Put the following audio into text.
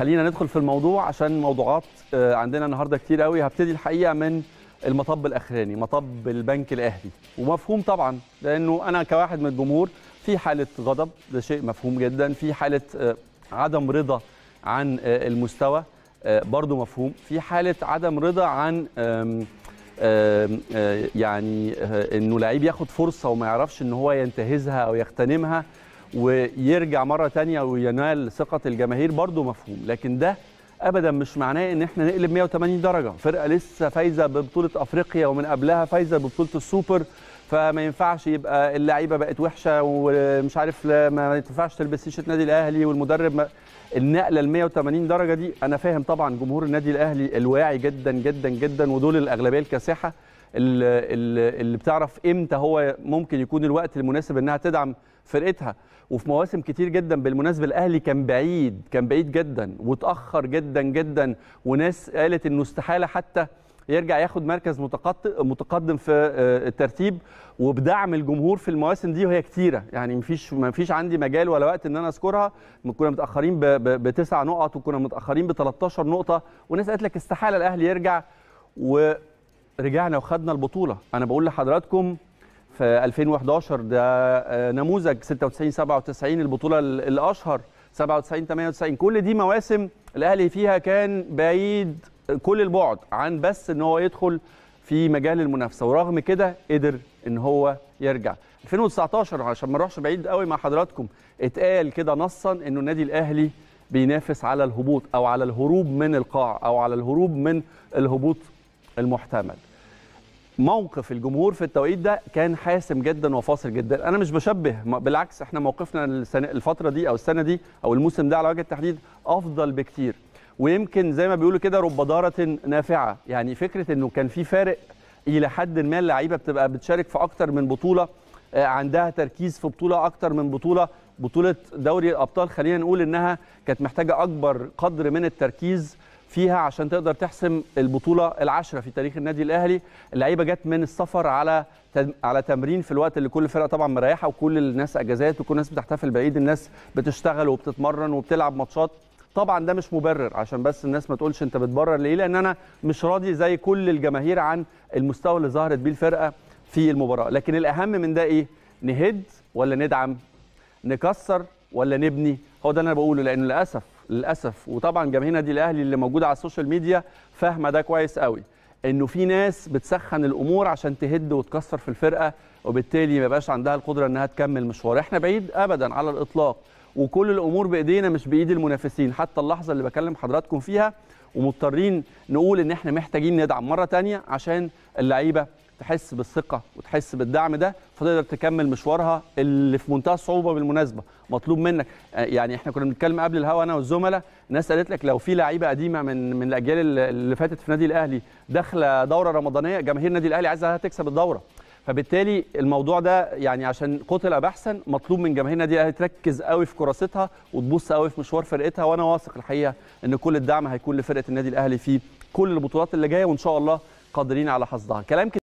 خلينا ندخل في الموضوع عشان موضوعات آه، عندنا النهارده كتير قوي هبتدي الحقيقه من المطب الاخراني مطب البنك الاهلي ومفهوم طبعا لانه انا كواحد من الجمهور في حاله غضب ده شيء مفهوم جدا في حاله آه، عدم رضا عن آه، المستوى برضه مفهوم في حاله عدم رضا عن يعني انه لعيب ياخد فرصه وما يعرفش ان هو ينتهزها او يغتنمها ويرجع مره ثانيه وينال ثقه الجماهير برضه مفهوم لكن ده ابدا مش معناه ان احنا نقلب 180 درجه فرقه لسه فايزه ببطوله افريقيا ومن قبلها فايزه ببطوله السوبر فما ينفعش يبقى اللعيبه بقت وحشه ومش عارف ما ينفعش تلبس تيشيرت نادي الاهلي والمدرب ما النقله ال 180 درجه دي انا فاهم طبعا جمهور النادي الاهلي الواعي جدا جدا جدا ودول الاغلبيه الكاسحه اللي بتعرف امتى هو ممكن يكون الوقت المناسب انها تدعم فرقتها وفي مواسم كتير جدا بالمناسبه الاهلي كان بعيد كان بعيد جدا وتاخر جدا جدا وناس قالت انه استحاله حتى يرجع ياخد مركز متقدم في آه، الترتيب وبدعم الجمهور في المواسم دي وهي كتيره يعني مفيش مفيش عندي مجال ولا وقت ان انا اذكرها كنا متاخرين بتسع نقط وكنا متاخرين ب 13 نقطه وناس قالت لك استحاله الاهلي يرجع و رجعنا وخدنا البطوله انا بقول لحضراتكم في 2011 ده آه، نموذج 96 97 البطوله الاشهر 97 98 كل دي مواسم الاهلي فيها كان بعيد كل البعد عن بس ان هو يدخل في مجال المنافسه ورغم كده قدر ان هو يرجع 2019 عشان ما اروحش بعيد قوي مع حضراتكم اتقال كده نصا انه النادي الاهلي بينافس على الهبوط او على الهروب من القاع او على الهروب من الهبوط المحتمل موقف الجمهور في التوقيت ده كان حاسم جدا وفاصل جدا انا مش بشبه بالعكس احنا موقفنا الفتره دي او السنه دي او الموسم ده على وجه التحديد افضل بكتير ويمكن زي ما بيقولوا كده رب ضاره نافعه يعني فكره انه كان في فارق الى حد ما اللعيبه بتبقى بتشارك في اكتر من بطوله آه، عندها تركيز في بطوله اكتر من بطوله بطوله دوري الابطال خلينا نقول انها كانت محتاجه اكبر قدر من التركيز فيها عشان تقدر تحسم البطوله العشره في تاريخ النادي الاهلي اللعيبه جت من السفر على على تمرين في الوقت اللي كل فرقه طبعا مريحه وكل الناس اجازات وكل الناس بتحتفل بعيد الناس بتشتغل وبتتمرن وبتلعب ماتشات طبعا ده مش مبرر عشان بس الناس ما تقولش انت بتبرر ليه لان انا مش راضي زي كل الجماهير عن المستوى اللي ظهرت بيه الفرقه في المباراه لكن الاهم من ده ايه نهد ولا ندعم نكسر ولا نبني هو ده اللي انا بقوله لان للاسف للاسف وطبعا جماهيرنا دي الاهلي اللي موجوده على السوشيال ميديا فاهمه ده كويس قوي انه في ناس بتسخن الامور عشان تهد وتكسر في الفرقه وبالتالي ما يبقاش عندها القدره انها تكمل مشوار احنا بعيد ابدا على الاطلاق وكل الامور بايدينا مش بايد المنافسين حتى اللحظه اللي بكلم حضراتكم فيها ومضطرين نقول ان احنا محتاجين ندعم مره تانية عشان اللعيبه تحس بالثقه وتحس بالدعم ده فتقدر تكمل مشوارها اللي في منتهى الصعوبه بالمناسبه مطلوب منك آه، يعني احنا كنا بنتكلم قبل الهوا انا والزملاء ناس قالت لك لو في لعيبه قديمه من من الاجيال اللي فاتت في نادي الاهلي داخله دوره رمضانيه جماهير النادي الاهلي عايزه تكسب الدوره فبالتالي الموضوع ده يعني عشان قتل بحثا مطلوب من جماهير النادي الاهلي تركز قوي في كراستها وتبص قوي في مشوار فرقتها وانا واثق الحقيقه ان كل الدعم هيكون لفرقه النادي الاهلي في كل البطولات اللي جايه وان شاء الله قادرين على حصدها كلام